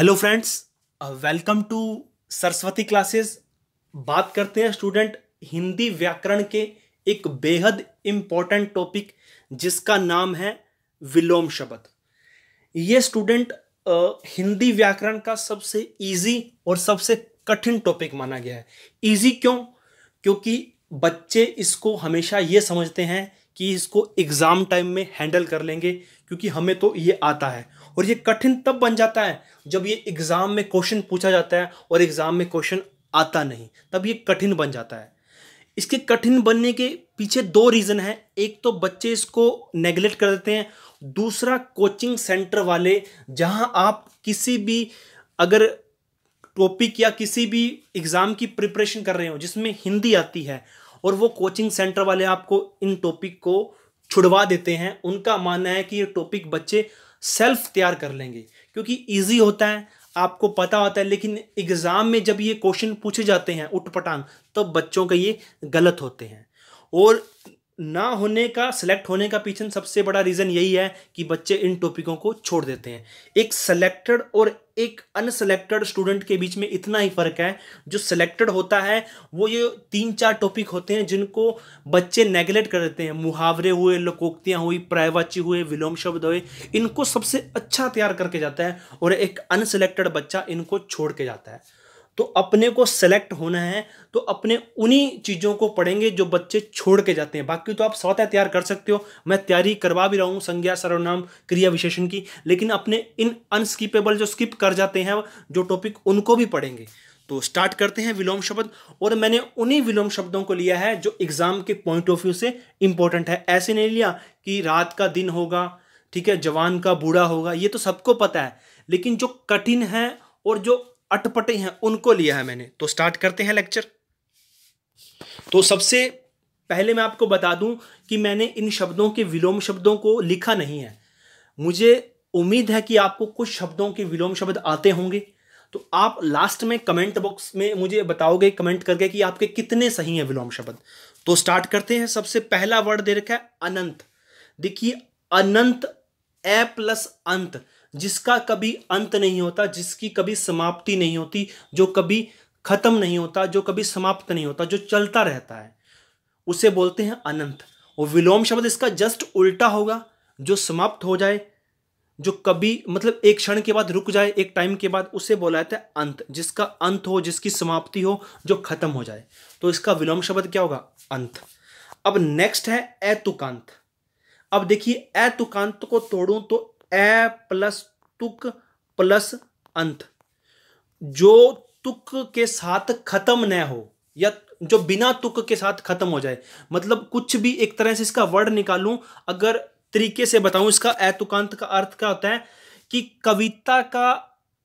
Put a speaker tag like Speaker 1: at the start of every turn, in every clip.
Speaker 1: hello friends welcome to Saraswati Classes बात करते हैं स्टूडेंट हिंदी व्याकरण के एक बेहद इम्पॉर्टेंट टॉपिक जिसका नाम है विलोम शब्द ये स्टूडेंट uh, हिंदी व्याकरण का सबसे इजी और सबसे कठिन टॉपिक माना गया है इजी क्यों क्योंकि बच्चे इसको हमेशा ये समझते हैं कि इसको एग्ज़ाम टाइम में हैंडल कर लेंगे क्योंकि हमें तो ये आता है और ये कठिन तब बन जाता है जब ये एग्ज़ाम में क्वेश्चन पूछा जाता है और एग्ज़ाम में क्वेश्चन आता नहीं तब ये कठिन बन जाता है इसके कठिन बनने के पीछे दो रीज़न हैं एक तो बच्चे इसको नेगलेक्ट कर देते हैं दूसरा कोचिंग सेंटर वाले जहां आप किसी भी अगर टॉपिक या किसी भी एग्ज़ाम की प्रिपरेशन कर रहे हो जिसमें हिंदी आती है और वो कोचिंग सेंटर वाले आपको इन टॉपिक को छुड़वा देते हैं उनका मानना है कि ये टॉपिक बच्चे सेल्फ तैयार कर लेंगे क्योंकि इजी होता है आपको पता होता है लेकिन एग्ज़ाम में जब ये क्वेश्चन पूछे जाते हैं उठ तब तो बच्चों के ये गलत होते हैं और ना होने का सेलेक्ट होने का पीछे सबसे बड़ा रीज़न यही है कि बच्चे इन टॉपिकों को छोड़ देते हैं एक सेलेक्टेड और एक अनसेलेक्टेड स्टूडेंट के बीच में इतना ही फ़र्क है जो सेलेक्टेड होता है वो ये तीन चार टॉपिक होते हैं जिनको बच्चे नेगलेक्ट कर देते हैं मुहावरे हुए लोकोक्तियाँ हुई प्रायवाची हुए विलोम शब्द हुए इनको सबसे अच्छा तैयार करके जाता है और एक अनसेलेक्टेड बच्चा इनको छोड़ के जाता है तो अपने को सेलेक्ट होना है तो अपने उन्हीं चीज़ों को पढ़ेंगे जो बच्चे छोड़ के जाते हैं बाकी तो आप स्वतः तैयार कर सकते हो मैं तैयारी करवा भी रहा हूँ संज्ञा सर्वनाम क्रिया विशेषण की लेकिन अपने इन अनस्किपेबल जो स्किप कर जाते हैं जो टॉपिक उनको भी पढ़ेंगे तो स्टार्ट करते हैं विलोम शब्द और मैंने उन्हीं विलोम शब्दों को लिया है जो एग्ज़ाम के पॉइंट ऑफ व्यू से इम्पोर्टेंट है ऐसे नहीं लिया कि रात का दिन होगा ठीक है जवान का बूढ़ा होगा ये तो सबको पता है लेकिन जो कठिन है और जो अटपटे हैं उनको लिया है मैंने तो स्टार्ट करते हैं लेक्चर तो सबसे पहले मैं आपको बता दूं कि मैंने इन शब्दों के विलोम शब्दों को लिखा नहीं है मुझे उम्मीद है कि आपको कुछ शब्दों के विलोम शब्द आते होंगे तो आप लास्ट में कमेंट बॉक्स में मुझे बताओगे कमेंट करके कि आपके कितने सही हैं विलोम शब्द तो स्टार्ट करते हैं सबसे पहला वर्ड दे रखा है अनंत देखिए अनंत ए प्लस अंत जिसका कभी अंत नहीं होता जिसकी कभी समाप्ति नहीं होती जो कभी खत्म नहीं होता जो कभी समाप्त नहीं होता जो चलता रहता है उसे बोलते हैं अनंत और विलोम शब्द इसका जस्ट उल्टा होगा जो समाप्त हो जाए जो कभी मतलब एक क्षण के बाद रुक जाए एक टाइम के बाद उसे बोला जाता है अंत जिसका अंत हो जिसकी समाप्ति हो जो खत्म हो जाए तो इसका विलोम शब्द क्या होगा अंत अब नेक्स्ट है ऐतुकांत अब देखिए ऐतुकांत को तोड़ूं तो ए प्लस तुक प्लस अंत जो तुक के साथ खत्म न हो या जो बिना तुक के साथ खत्म हो जाए मतलब कुछ भी एक तरह से इसका वर्ड निकालूं अगर तरीके से बताऊं इसका तुकांत का अर्थ क्या होता है कि कविता का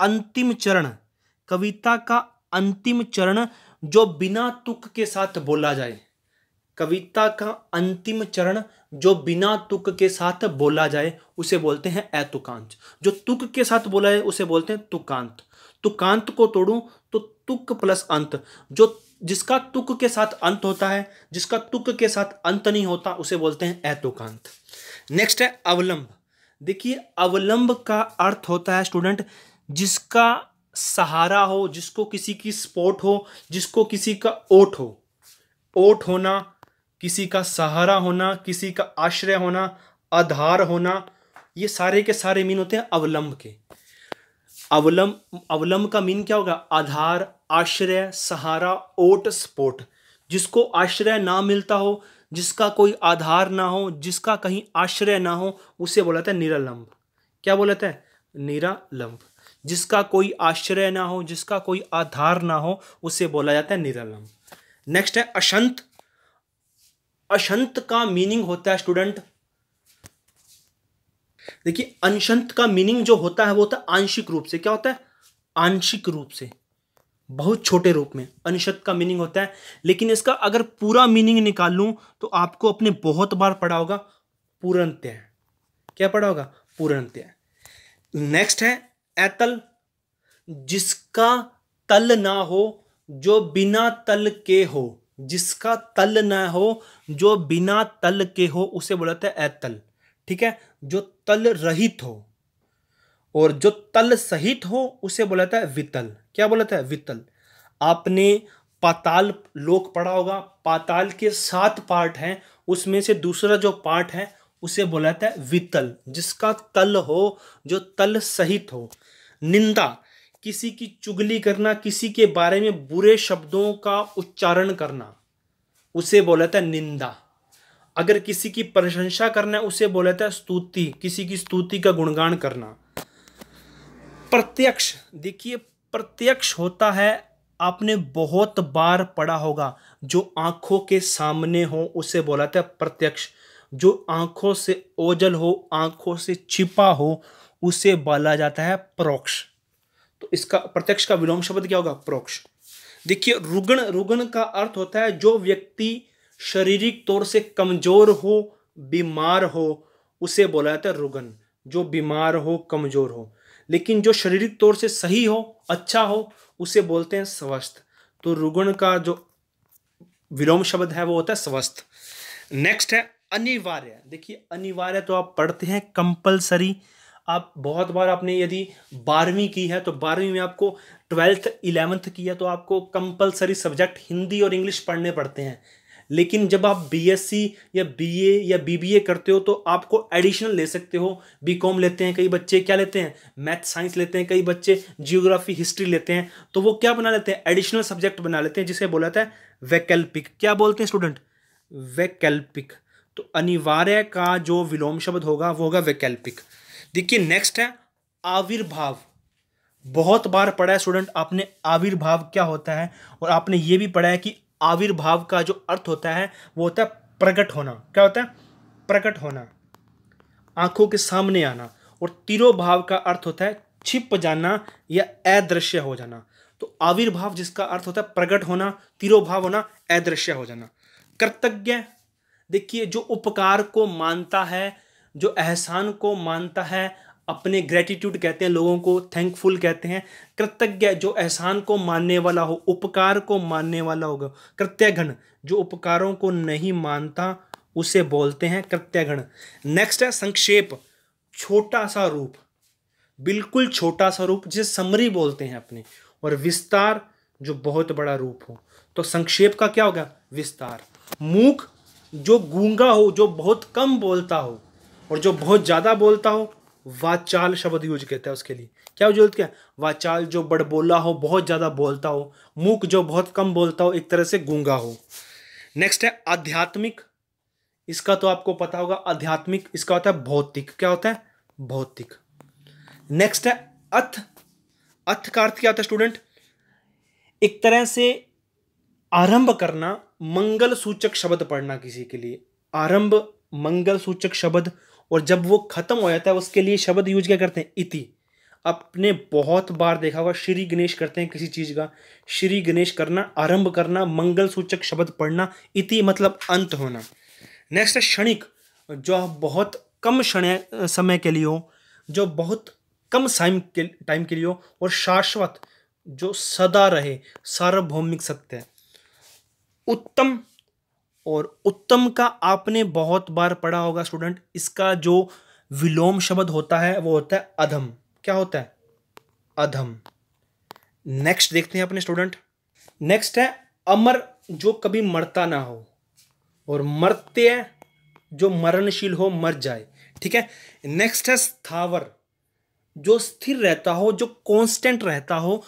Speaker 1: अंतिम चरण कविता का अंतिम चरण जो बिना तुक के साथ बोला जाए कविता का अंतिम चरण जो बिना तुक के साथ बोला जाए उसे बोलते हैं ऐतुकांत जो तुक के साथ बोला जाए उसे बोलते हैं तुकांत तुकांत को तोड़ू तो तुक प्लस अंत जो जिसका तुक के साथ अंत होता है जिसका तुक के साथ अंत नहीं होता उसे बोलते हैं ऐतुकांत नेक्स्ट है अवलंब देखिए अवलंब का अर्थ होता है स्टूडेंट जिसका सहारा हो जिसको किसी की स्पोर्ट हो जिसको किसी का ओट हो ओट होना किसी का सहारा होना किसी का आश्रय होना आधार होना ये सारे के सारे मीन होते हैं अवलंब के अवलंब अवलंब का मीन क्या होगा आधार आश्रय सहारा ओट स्पोट जिसको आश्रय ना मिलता हो जिसका कोई आधार ना हो जिसका कहीं आश्रय ना हो उसे बोला जाता है निरालंब क्या बोला जाता है निरालंब जिसका कोई आश्रय ना हो जिसका कोई आधार ना हो उसे बोला जाता है निरालंब नेक्स्ट है अशंत अशंत का मीनिंग होता है स्टूडेंट देखिए अनशंत का मीनिंग जो होता है वो होता है आंशिक रूप से क्या होता है आंशिक रूप से बहुत छोटे रूप में अनशत का मीनिंग होता है लेकिन इसका अगर पूरा मीनिंग निकाल लूं तो आपको अपने बहुत बार पढ़ा होगा पूर्णत्य क्या पढ़ा होगा पूर्णत्य नेक्स्ट है एतल जिसका तल ना हो जो बिना तल के हो जिसका तल ना हो जो बिना तल के हो उसे बोलते हैं एतल ठीक है जो तल रहित हो और जो तल सहित हो उसे बोलता है वितल क्या बोलता है वितल आपने पाताल लोक पढ़ा होगा पाताल के सात पार्ट हैं उसमें से दूसरा जो पार्ट है उसे बोला जाता है वितल जिसका तल हो जो तल सहित हो निंदा किसी की चुगली करना किसी के बारे में बुरे शब्दों का उच्चारण करना उसे बोला था निंदा अगर किसी की प्रशंसा करना है उसे बोला था स्तुति किसी की स्तुति का गुणगान करना प्रत्यक्ष देखिए प्रत्यक्ष होता है आपने बहुत बार पढ़ा होगा जो आंखों के सामने हो उसे बोला था प्रत्यक्ष जो आंखों से ओझल हो आंखों से छिपा हो उसे बोला जाता है परोक्ष तो इसका प्रत्यक्ष का विलोम शब्द क्या होगा परोक्ष देखिए रुगण रुगण का अर्थ होता है जो व्यक्ति शारीरिक तौर से कमजोर हो बीमार हो उसे बोला जाता है रुगन जो बीमार हो कमजोर हो लेकिन जो शारीरिक तौर से सही हो अच्छा हो उसे बोलते हैं स्वस्थ तो रुगण का जो विलोम शब्द है वो होता है स्वस्थ नेक्स्ट है अनिवार्य देखिए अनिवार्य तो आप पढ़ते हैं कंपलसरी आप बहुत बार आपने यदि बारहवीं की है तो बारहवीं में आपको ट्वेल्थ इलेवंथ की है तो आपको कंपलसरी सब्जेक्ट हिंदी और इंग्लिश पढ़ने पड़ते हैं लेकिन जब आप बीएससी या बीए या बीबीए करते हो तो आपको एडिशनल ले सकते हो बीकॉम लेते हैं कई बच्चे क्या लेते हैं मैथ साइंस लेते हैं कई बच्चे जियोग्राफी हिस्ट्री लेते हैं तो वो क्या बना लेते हैं एडिशनल सब्जेक्ट बना लेते हैं जिसे बोला जाता है वैकल्पिक क्या बोलते हैं स्टूडेंट वैकल्पिक तो अनिवार्य का जो विलोम शब्द होगा वो होगा वैकल्पिक देखिए नेक्स्ट है आविर्भाव बहुत बार पढ़ा है स्टूडेंट आपने आविर्भाव क्या होता है और आपने ये भी पढ़ा है कि आविर्भाव का जो अर्थ होता है वो होता है प्रकट होना क्या होता है प्रकट होना आंखों के सामने आना और तिरोभाव का अर्थ होता है छिप जाना या अदृश्य हो जाना तो आविर्भाव जिसका अर्थ होता है प्रकट होना तिरोभाव होना अदृश्य हो जाना कर्तज्ञ देखिए जो उपकार को मानता है जो एहसान को मानता है अपने ग्रेटिट्यूड कहते हैं लोगों को थैंकफुल कहते हैं कृतज्ञ जो एहसान को मानने वाला हो उपकार को मानने वाला होगा कृत्यघन जो उपकारों को नहीं मानता उसे बोलते हैं कृत्यघन नेक्स्ट है संक्षेप छोटा सा रूप बिल्कुल छोटा सा रूप जिसे समरी बोलते हैं अपने और विस्तार जो बहुत बड़ा रूप हो तो संक्षेप का क्या होगा विस्तार मूक जो गूंगा हो जो बहुत कम बोलता हो और जो बहुत ज़्यादा बोलता हो वाचाल शब्द यूज कहता है उसके लिए क्या यूज क्या वाचाल जो बड़ बोला हो बहुत ज़्यादा बोलता हो मूक जो बहुत कम बोलता हो एक तरह से गूंगा हो नेक्स्ट है आध्यात्मिक इसका तो आपको पता होगा आध्यात्मिक इसका होता है भौतिक क्या होता है भौतिक नेक्स्ट है अथ अथ का अर्थ क्या होता है स्टूडेंट एक तरह से आरंभ करना मंगल सूचक शब्द पढ़ना किसी के लिए आरंभ मंगल सूचक शब्द और जब वो ख़त्म हो जाता है उसके लिए शब्द यूज क्या करते हैं इति आपने बहुत बार देखा होगा श्री गणेश करते हैं किसी चीज़ का श्री गणेश करना आरंभ करना मंगल सूचक शब्द पढ़ना इति मतलब अंत होना नेक्स्ट है क्षणिक जो बहुत कम क्षण समय के लिए हो जो बहुत कम साइम के टाइम के लिए हो और शाश्वत जो सदा रहे सार्वभौमिक सत्य उत्तम और उत्तम का आपने बहुत बार पढ़ा होगा स्टूडेंट इसका जो विलोम शब्द होता है वो होता है अधम क्या होता है अधम नेक्स्ट देखते हैं अपने स्टूडेंट नेक्स्ट है अमर जो कभी मरता ना हो और मरते जो मरणशील हो मर जाए ठीक है नेक्स्ट है स्थावर जो स्थिर रहता हो जो कांस्टेंट रहता हो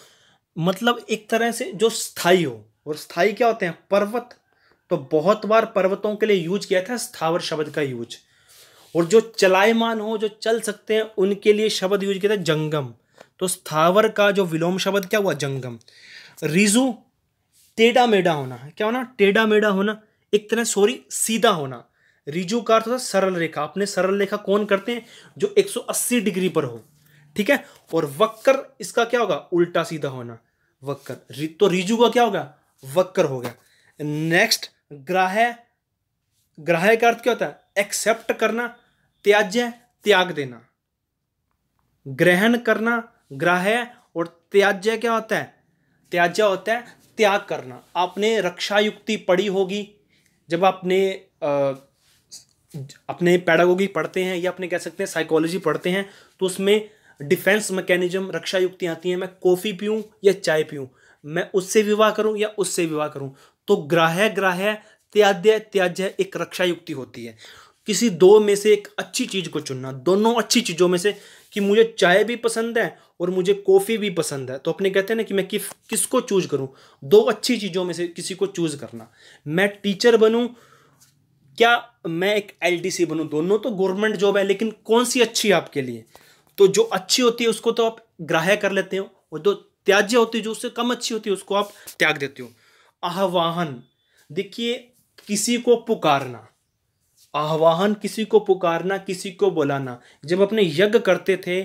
Speaker 1: मतलब एक तरह से जो स्थाई हो और स्थाई क्या होते हैं पर्वत तो बहुत बार पर्वतों के लिए यूज किया था स्थावर शब्द का यूज और जो चलायमान हो जो चल सकते हैं उनके लिए शब्द यूज किया था जंगम तो स्थावर का जो विलोम शब्द क्या हुआ जंगम रिजु टेढ़ा मेढ़ा होना क्या होना टेढ़ा मेढ़ा होना एक तरह सॉरी सीधा होना रिजु का अर्थ होता है सरल रेखा अपने सरल रेखा कौन करते हैं जो 180 डिग्री पर हो ठीक है और वक्कर इसका क्या होगा उल्टा सीधा होना वक्कर तो रिजु का क्या होगा वक्कर हो गया नेक्स्ट ग्राह ग्राह्य का अर्थ क्या होता है एक्सेप्ट करना त्याज्य त्याग देना ग्रहण करना ग्राह और त्याज्य क्या होता है त्याज्य होता है त्याग करना आपने रक्षा युक्ति पढ़ी होगी जब आपने आ, अपने पैडागोगी पढ़ते हैं या अपने कह सकते हैं साइकोलॉजी पढ़ते हैं तो उसमें डिफेंस मैकेनिज्म रक्षा युक्ति आती हैं मैं कॉफ़ी पीऊँ या चाय पीऊँ मैं उससे विवाह करूँ या उससे विवाह करूँ तो ग्राह्य ग्राह्य त्याज्य त्याज्य एक रक्षा युक्ति होती है किसी दो में से एक अच्छी चीज़ को चुनना दोनों अच्छी चीज़ों में से कि मुझे चाय भी पसंद है और मुझे कॉफ़ी भी पसंद है तो अपने कहते हैं ना कि मैं किस किसको चूज करूँ दो अच्छी चीज़ों में से किसी को चूज करना मैं टीचर बनूँ क्या मैं एक एल बनूँ दोनों तो गवर्नमेंट जॉब है लेकिन कौन सी अच्छी है आपके लिए तो जो अच्छी होती है उसको तो आप ग्राह्य कर लेते हो और जो त्याज्य होती है जो उससे कम अच्छी होती है उसको आप त्याग देते हो आह्वान देखिए किसी को पुकारना आह्वान किसी को पुकारना किसी को बुलाना जब अपने यज्ञ करते थे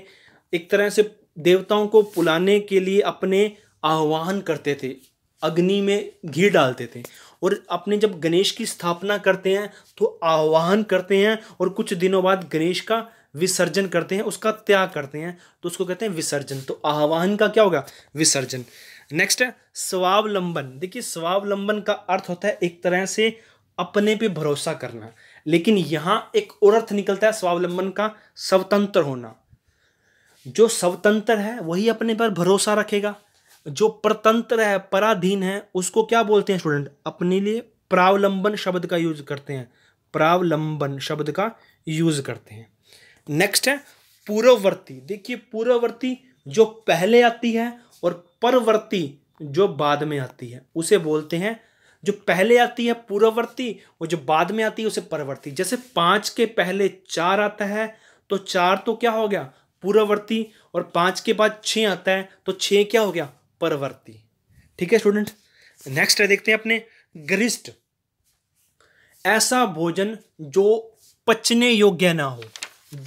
Speaker 1: एक तरह से देवताओं को बुलाने के लिए अपने आह्वान करते थे अग्नि में घी डालते थे और अपने जब गणेश की स्थापना करते हैं तो आह्वान करते हैं और कुछ दिनों बाद गणेश का विसर्जन करते हैं उसका त्याग करते हैं तो उसको कहते हैं विसर्जन तो आह्वान का क्या होगा विसर्जन नेक्स्ट है स्वावलंबन देखिए स्वावलंबन का अर्थ होता है एक तरह से अपने पे भरोसा करना लेकिन यहां एक और अर्थ निकलता है स्वावलंबन का स्वतंत्र होना जो स्वतंत्र है वही अपने पर भरोसा रखेगा जो परतंत्र है पराधीन है उसको क्या बोलते हैं स्टूडेंट अपने लिए प्रावलंबन शब्द का यूज करते हैं प्रावलंबन शब्द का यूज करते हैं नेक्स्ट है पूर्ववर्ती देखिए पूर्ववर्ती जो पहले आती है और परवर्ती जो बाद में आती है उसे बोलते हैं जो पहले आती है पूर्ववर्ती और जो बाद में आती है उसे परवर्ती जैसे पांच के पहले चार आता है तो चार तो क्या हो गया पूर्ववर्ती और पांच के बाद छः आता है तो छ क्या हो गया परवर्ती ठीक है स्टूडेंट नेक्स्ट है देखते हैं अपने गरिष्ठ ऐसा भोजन जो पचने योग्य ना हो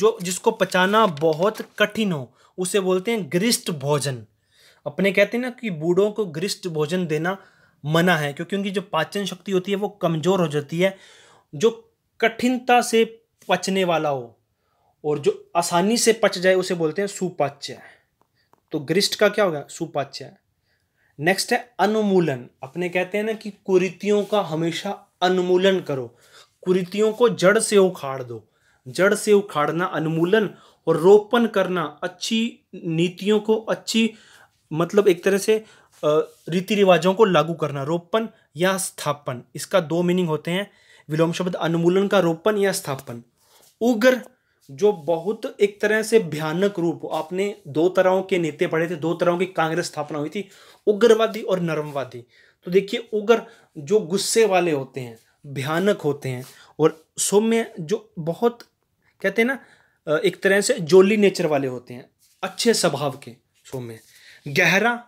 Speaker 1: जो जिसको पचाना बहुत कठिन हो उसे बोलते हैं गरिष्ठ भोजन अपने कहते हैं ना कि बूढ़ों को ग्रिष्ट भोजन देना मना है क्योंकि उनकी जो पाचन शक्ति होती है वो कमज़ोर हो जाती है जो कठिनता से पचने वाला हो और जो आसानी से पच जाए उसे बोलते हैं सुपाच्य तो ग्रिष्ट का क्या हो गया सुपाच्य नेक्स्ट है अनुमूलन अपने कहते हैं ना कि कुरीतियों का हमेशा अनुमूलन करो कुरीतियों को जड़ से उखाड़ दो जड़ से उखाड़ना अनुमूलन और रोपण करना अच्छी नीतियों को अच्छी मतलब एक तरह से रीति रिवाजों को लागू करना रोपण या स्थापन इसका दो मीनिंग होते हैं विलोम शब्द अनुमूलन का रोपण या स्थापन उग्र जो बहुत एक तरह से भयानक रूप आपने दो तरहों के नेता पढ़े थे दो तरहों की कांग्रेस स्थापना हुई थी उग्रवादी और नरमवादी तो देखिए उग्र जो गुस्से वाले होते हैं भयानक होते हैं और सौम्य जो बहुत कहते हैं ना एक तरह से जोली नेचर वाले होते हैं अच्छे स्वभाव के सौम्य गहरा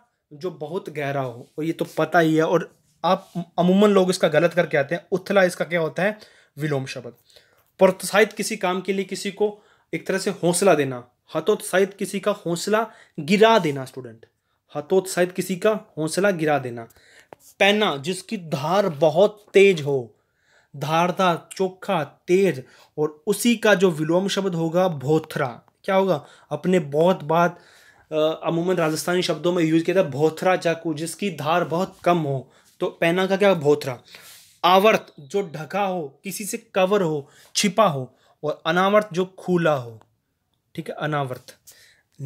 Speaker 1: जो बहुत गहरा हो और ये तो पता ही है और आप अमूमन लोग इसका गलत करके आते हैं उथला इसका क्या होता है विलोम शब्द प्रोत्साहित किसी काम के लिए किसी को एक तरह से हौसला देना हतोत्साहित किसी का हौसला गिरा देना स्टूडेंट हतोत्साहित किसी का हौसला गिरा देना पैना जिसकी धार बहुत तेज हो धारदार चोखा तेज और उसी का जो विलोम शब्द होगा भोथरा क्या होगा अपने बहुत बात अमूमन राजस्थानी शब्दों में यूज़ किया था भोथरा चाकू जिसकी धार बहुत कम हो तो पहना का क्या भोथरा आवर्त जो ढका हो किसी से कवर हो छिपा हो और अनावर्त जो खुला हो ठीक है अनावर्त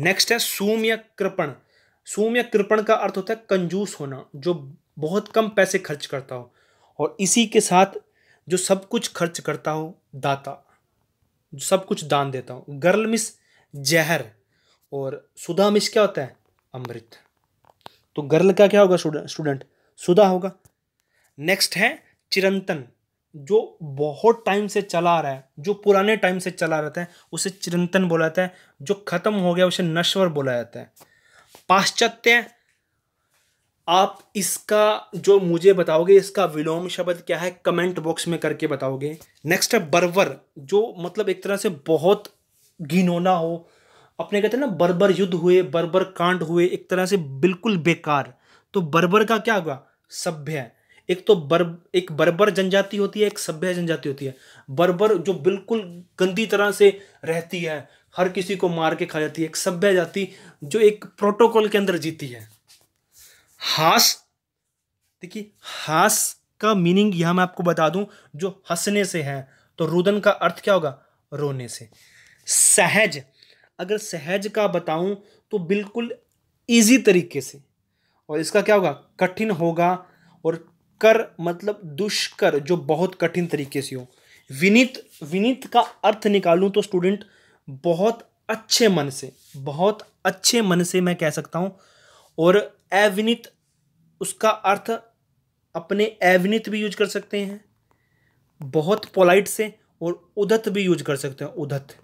Speaker 1: नेक्स्ट है सूम या कृपण सूम या कृपण का अर्थ होता है कंजूस होना जो बहुत कम पैसे खर्च करता हो और इसी के साथ जो सब कुछ खर्च करता हो दाता जो सब कुछ दान देता हो गर्ल मिस जहर और सुधा मिश क्या होता है अमृत तो गर्ल का क्या होगा स्टूडेंट सुधा होगा नेक्स्ट है चिरंतन जो बहुत टाइम से चला रहा है जो पुराने टाइम से चला रहता है उसे चिरंतन बोला जाता है जो खत्म हो गया उसे नश्वर बोला जाता है पाश्चात्य आप इसका जो मुझे बताओगे इसका विलोम शब्द क्या है कमेंट बॉक्स में करके बताओगे नेक्स्ट है बर्वर जो मतलब एक तरह से बहुत घिनौना हो अपने कहते हैं ना बर्बर युद्ध हुए बर्बर कांड हुए एक तरह से बिल्कुल बेकार तो बर्बर का क्या हुआ सभ्य है एक तो बर एक बर्बर जनजाति होती है एक सभ्य जनजाति होती है बर्बर जो बिल्कुल गंदी तरह से रहती है हर किसी को मार के खा जाती है एक सभ्य जाति जो एक प्रोटोकॉल के अंदर जीती है हास देखिए हास का मीनिंग यह मैं आपको बता दूं जो हंसने से है तो रुदन का अर्थ क्या होगा रोने से सहज अगर सहज का बताऊं तो बिल्कुल इजी तरीके से और इसका क्या होगा कठिन होगा और कर मतलब दुष्कर जो बहुत कठिन तरीके से हो विनित विनित का अर्थ निकालूं तो स्टूडेंट बहुत अच्छे मन से बहुत अच्छे मन से मैं कह सकता हूं और अविनित उसका अर्थ अपने अविनित भी यूज कर सकते हैं बहुत पोलाइट से और उदत भी यूज कर सकते हैं उदत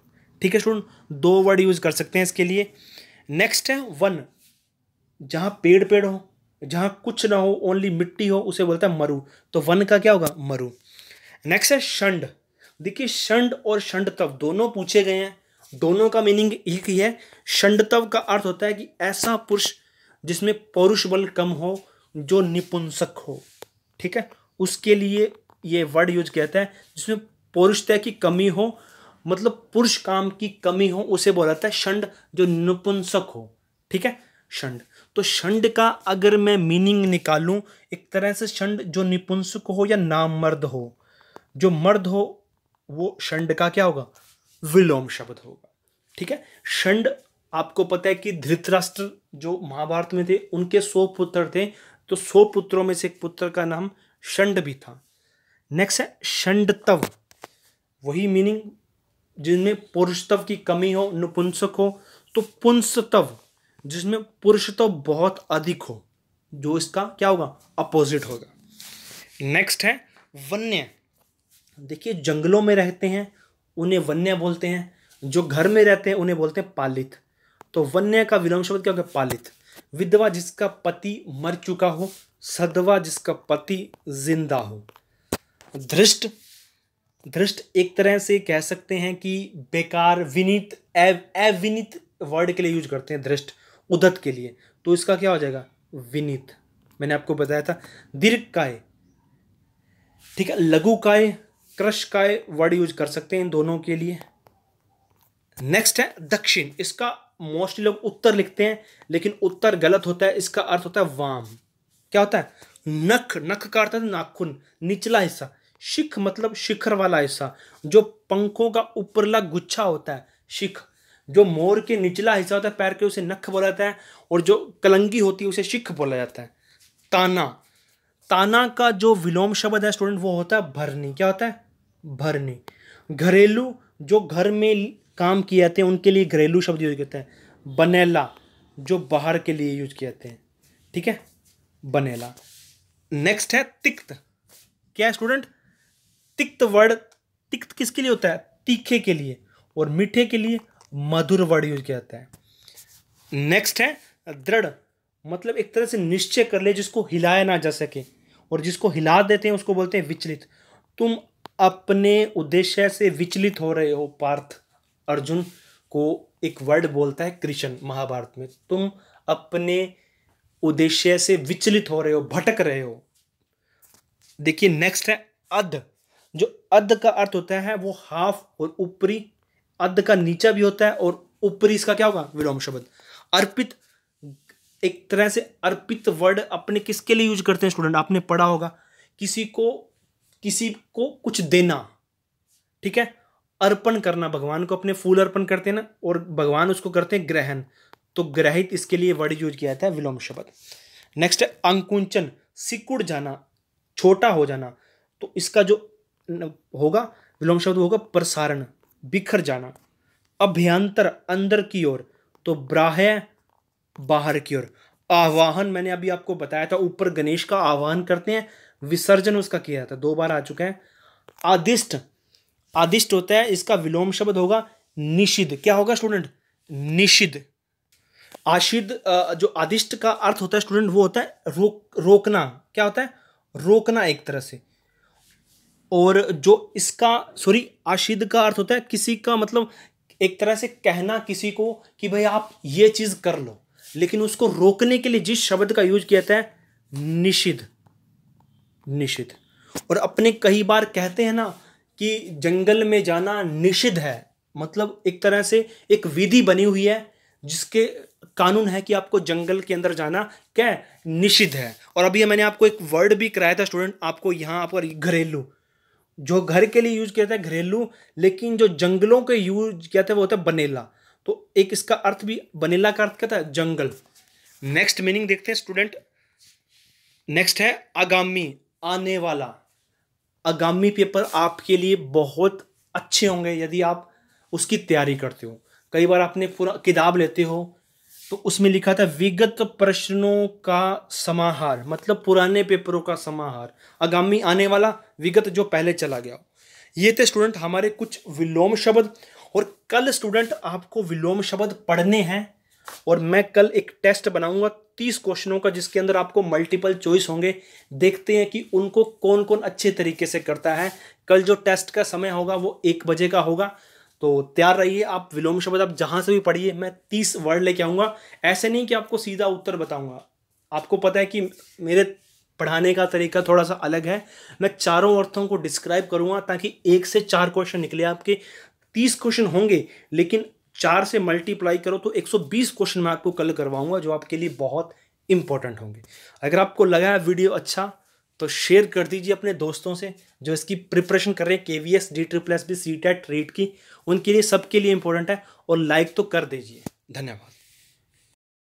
Speaker 1: ठीक है स्टूडेंट दो वर्ड यूज़ कर सकते हैं इसके लिए नेक्स्ट है वन जहां पेड़ पेड़ हो जहां कुछ ना हो ओनली मिट्टी हो उसे बोलता है मरु तो वन का क्या होगा मरु नेक्स्ट है शंड देखिए शंड और शंड तव दोनों पूछे गए हैं दोनों का मीनिंग एक ही है तव का अर्थ होता है कि ऐसा पुरुष जिसमें पौरुष बल कम हो जो निपुंसक हो ठीक है उसके लिए ये वर्ड यूज कहता है जिसमें पौरुषता की कमी हो मतलब पुरुष काम की कमी हो उसे बोला जाता है षंड जो नपुंसक हो ठीक है षंड तो षंड का अगर मैं मीनिंग निकालूं एक तरह से षंड जो निपुंसक हो या नाम मर्द हो जो मर्द हो वो षंड का क्या होगा विलोम शब्द होगा ठीक है षंड आपको पता है कि धृतराष्ट्र जो महाभारत में थे उनके सौ पुत्र थे तो सौ पुत्रों में से एक पुत्र का नाम षंड भी था नेक्स्ट है षंडतव वही मीनिंग जिनमें पुरुषत्व की कमी हो नपुंसक हो तो पुंसतव जिसमें पुरुषत्व बहुत अधिक हो जो इसका क्या होगा अपोजिट होगा नेक्स्ट है वन्य देखिए जंगलों में रहते हैं उन्हें वन्य बोलते हैं जो घर में रहते हैं उन्हें बोलते हैं पालित तो वन्य का विलोम शब्द क्या होगा पालित विधवा जिसका पति मर चुका हो सदवा जिसका पति जिंदा हो धृष्ट धृष्ट एक तरह से कह सकते हैं कि बेकार विनीत अविनीत वर्ड के लिए यूज करते हैं धृष्ट उदत के लिए तो इसका क्या हो जाएगा विनीत मैंने आपको बताया था दीर्घ काय ठीक है लघु काय क्रश काय वर्ड यूज कर सकते हैं इन दोनों के लिए नेक्स्ट है दक्षिण इसका मोस्टली लोग उत्तर लिखते हैं लेकिन उत्तर गलत होता है इसका अर्थ होता है वाम क्या होता है नख नख का अर्थ है नाखून निचला हिस्सा शिख मतलब शिखर वाला हिस्सा जो पंखों का ऊपरला गुच्छा होता है शिख जो मोर के निचला हिस्सा होता है पैर के उसे नख बोला जाता है और जो कलंगी होती है उसे शिख बोला जाता है ताना ताना का जो विलोम शब्द है स्टूडेंट वो होता है भरनी क्या होता है भरनी घरेलू जो घर में काम किए जाते हैं उनके लिए घरेलू शब्द यूज करते हैं बनेला जो बाहर के लिए यूज किए जाते हैं ठीक है बनेला नेक्स्ट है तिक्त क्या है स्टूडेंट तिक्त वर्ड तिक्त किसके लिए होता है तीखे के लिए और मीठे के लिए मधुर वर्ड यूज किया जाता है नेक्स्ट है दृढ़ मतलब एक तरह से निश्चय कर ले जिसको हिलाया ना जा सके और जिसको हिला देते हैं उसको बोलते हैं विचलित तुम अपने उद्देश्य से विचलित हो रहे हो पार्थ अर्जुन को एक वर्ड बोलता है कृष्ण महाभारत में तुम अपने उद्देश्य से विचलित हो रहे हो भटक रहे हो देखिए नेक्स्ट है अध जो अध का अर्थ होता है वो हाफ और ऊपरी अध का नीचा भी होता है और ऊपरी इसका क्या होगा विलोम शब्द अर्पित एक तरह से अर्पित वर्ड अपने किसके लिए यूज करते हैं स्टूडेंट आपने पढ़ा होगा किसी को किसी को कुछ देना ठीक है अर्पण करना भगवान को अपने फूल अर्पण करते हैं ना और भगवान उसको करते हैं ग्रहण तो ग्रहित इसके लिए वर्ड यूज किया जाता है विलोम शब्द नेक्स्ट है अंकुंचन सिकुड़ जाना छोटा हो जाना तो इसका जो होगा विलोम शब्द होगा प्रसारण बिखर जाना अभ्यंतर अंदर की ओर तो ब्राह बाहर की ओर आवाहन मैंने अभी आपको बताया था ऊपर गणेश का आवाहन करते हैं विसर्जन उसका किया था दो बार आ चुका है आदिष्ट आदिष्ट होता है इसका विलोम शब्द होगा निषिद्ध क्या होगा स्टूडेंट निषिद्ध आशिद जो आदिष्ट का अर्थ होता है स्टूडेंट वो होता है रोक रोकना क्या होता है रोकना एक तरह से और जो इसका सॉरी आशिद का अर्थ होता है किसी का मतलब एक तरह से कहना किसी को कि भाई आप ये चीज़ कर लो लेकिन उसको रोकने के लिए जिस शब्द का यूज किया जाता है निषिद्ध निषिद्ध और अपने कई बार कहते हैं ना कि जंगल में जाना निषिद्ध है मतलब एक तरह से एक विधि बनी हुई है जिसके कानून है कि आपको जंगल के अंदर जाना क्या निषिद्ध है और अभी मैंने आपको एक वर्ड भी कराया था स्टूडेंट आपको यहाँ आप घरेलू जो घर के लिए यूज किया जाता है घरेलू लेकिन जो जंगलों के यूज किया था वो होता है बनेला तो एक इसका अर्थ भी बनेला का अर्थ क्या था जंगल नेक्स्ट मीनिंग देखते हैं स्टूडेंट नेक्स्ट है आगामी आने वाला आगामी पेपर आपके लिए बहुत अच्छे होंगे यदि आप उसकी तैयारी करते हो कई बार आपने पूरा किताब लेते हो तो उसमें लिखा था विगत प्रश्नों का समाहार मतलब पुराने पेपरों का समाहार आगामी आने वाला विगत जो पहले चला गया ये थे स्टूडेंट हमारे कुछ विलोम शब्द और कल स्टूडेंट आपको विलोम शब्द पढ़ने हैं और मैं कल एक टेस्ट बनाऊंगा तीस क्वेश्चनों का जिसके अंदर आपको मल्टीपल चॉइस होंगे देखते हैं कि उनको कौन कौन अच्छे तरीके से करता है कल जो टेस्ट का समय होगा वो एक बजे का होगा तो तैयार रहिए आप विलोम शब्द आप जहाँ से भी पढ़िए मैं तीस वर्ड लेके आऊँगा ऐसे नहीं कि आपको सीधा उत्तर बताऊँगा आपको पता है कि मेरे पढ़ाने का तरीका थोड़ा सा अलग है मैं चारों अर्थों को डिस्क्राइब करूँगा ताकि एक से चार क्वेश्चन निकले आपके तीस क्वेश्चन होंगे लेकिन चार से मल्टीप्लाई करो तो 120 क्वेश्चन मैं आपको कल करवाऊंगा जो आपके लिए बहुत इंपॉर्टेंट होंगे अगर आपको लगा है वीडियो अच्छा तो शेयर कर दीजिए अपने दोस्तों से जो इसकी प्रिपरेशन कर रहे हैं K V S D triple S B C TET REET की उनके लिए सबके लिए इंपॉर्टेंट है और लाइक तो कर दीजिए धन्यवाद